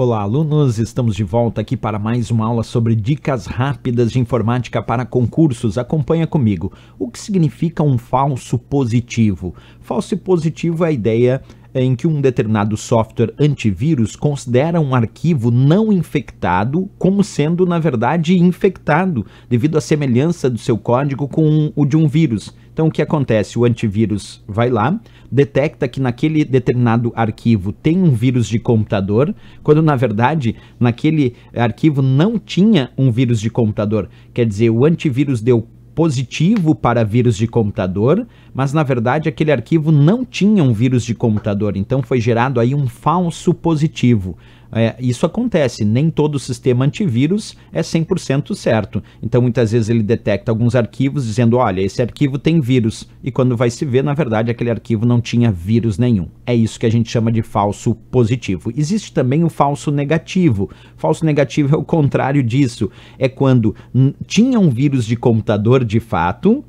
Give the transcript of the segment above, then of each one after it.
Olá, alunos! Estamos de volta aqui para mais uma aula sobre dicas rápidas de informática para concursos. Acompanha comigo. O que significa um falso positivo? Falso positivo é a ideia em que um determinado software antivírus considera um arquivo não infectado como sendo, na verdade, infectado, devido à semelhança do seu código com o de um vírus. Então, o que acontece? O antivírus vai lá, detecta que naquele determinado arquivo tem um vírus de computador, quando na verdade naquele arquivo não tinha um vírus de computador. Quer dizer, o antivírus deu positivo para vírus de computador, mas na verdade aquele arquivo não tinha um vírus de computador, então foi gerado aí um falso positivo. É, isso acontece, nem todo sistema antivírus é 100% certo. Então, muitas vezes ele detecta alguns arquivos dizendo: olha, esse arquivo tem vírus. E quando vai se ver, na verdade, aquele arquivo não tinha vírus nenhum. É isso que a gente chama de falso positivo. Existe também o falso negativo. Falso negativo é o contrário disso. É quando tinha um vírus de computador de fato,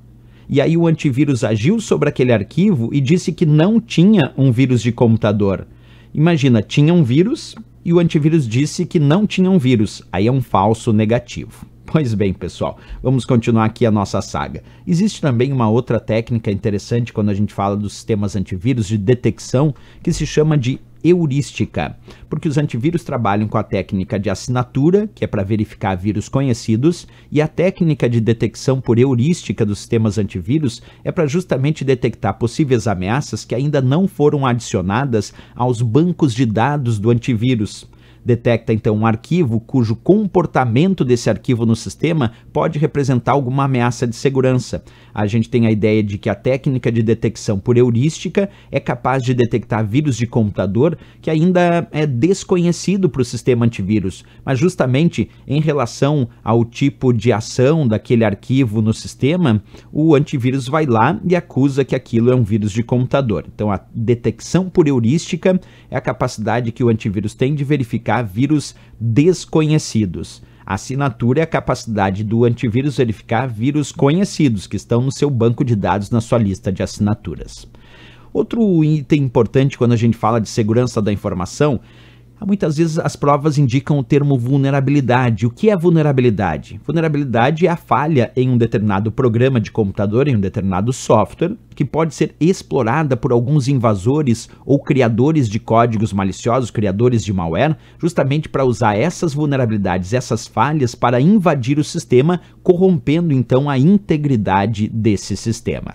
e aí o antivírus agiu sobre aquele arquivo e disse que não tinha um vírus de computador. Imagina, tinha um vírus, e o antivírus disse que não tinham vírus. Aí é um falso negativo. Pois bem, pessoal, vamos continuar aqui a nossa saga. Existe também uma outra técnica interessante quando a gente fala dos sistemas antivírus de detecção que se chama de heurística, porque os antivírus trabalham com a técnica de assinatura, que é para verificar vírus conhecidos, e a técnica de detecção por heurística dos sistemas antivírus é para justamente detectar possíveis ameaças que ainda não foram adicionadas aos bancos de dados do antivírus detecta então um arquivo cujo comportamento desse arquivo no sistema pode representar alguma ameaça de segurança. A gente tem a ideia de que a técnica de detecção por heurística é capaz de detectar vírus de computador que ainda é desconhecido para o sistema antivírus, mas justamente em relação ao tipo de ação daquele arquivo no sistema, o antivírus vai lá e acusa que aquilo é um vírus de computador. Então a detecção por heurística é a capacidade que o antivírus tem de verificar vírus desconhecidos. A assinatura é a capacidade do antivírus verificar vírus conhecidos que estão no seu banco de dados na sua lista de assinaturas. Outro item importante quando a gente fala de segurança da informação Muitas vezes as provas indicam o termo vulnerabilidade. O que é vulnerabilidade? Vulnerabilidade é a falha em um determinado programa de computador, em um determinado software, que pode ser explorada por alguns invasores ou criadores de códigos maliciosos, criadores de malware, justamente para usar essas vulnerabilidades, essas falhas, para invadir o sistema, corrompendo então a integridade desse sistema.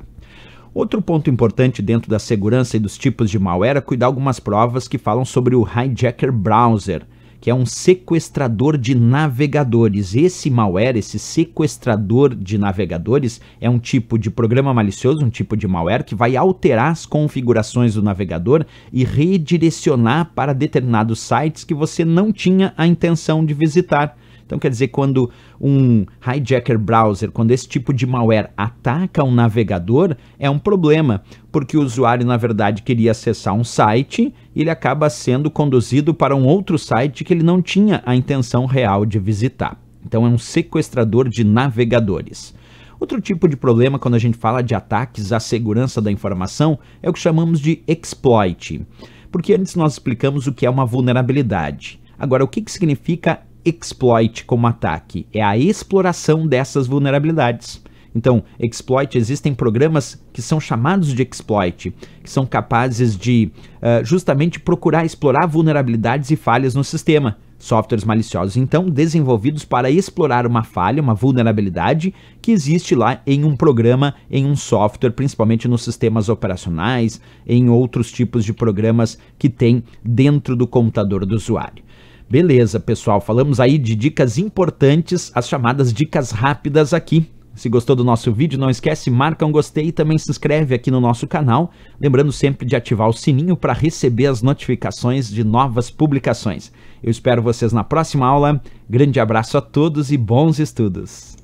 Outro ponto importante dentro da segurança e dos tipos de malware é cuidar algumas provas que falam sobre o hijacker browser, que é um sequestrador de navegadores. Esse malware, esse sequestrador de navegadores, é um tipo de programa malicioso, um tipo de malware que vai alterar as configurações do navegador e redirecionar para determinados sites que você não tinha a intenção de visitar. Então quer dizer, quando um hijacker browser, quando esse tipo de malware ataca um navegador, é um problema, porque o usuário na verdade queria acessar um site e ele acaba sendo conduzido para um outro site que ele não tinha a intenção real de visitar. Então é um sequestrador de navegadores. Outro tipo de problema quando a gente fala de ataques à segurança da informação é o que chamamos de exploit. Porque antes nós explicamos o que é uma vulnerabilidade. Agora, o que, que significa exploit como ataque, é a exploração dessas vulnerabilidades. Então, exploit, existem programas que são chamados de exploit, que são capazes de uh, justamente procurar explorar vulnerabilidades e falhas no sistema. Softwares maliciosos, então, desenvolvidos para explorar uma falha, uma vulnerabilidade que existe lá em um programa, em um software, principalmente nos sistemas operacionais, em outros tipos de programas que tem dentro do computador do usuário. Beleza, pessoal. Falamos aí de dicas importantes, as chamadas dicas rápidas aqui. Se gostou do nosso vídeo, não esquece, marca um gostei e também se inscreve aqui no nosso canal. Lembrando sempre de ativar o sininho para receber as notificações de novas publicações. Eu espero vocês na próxima aula. Grande abraço a todos e bons estudos!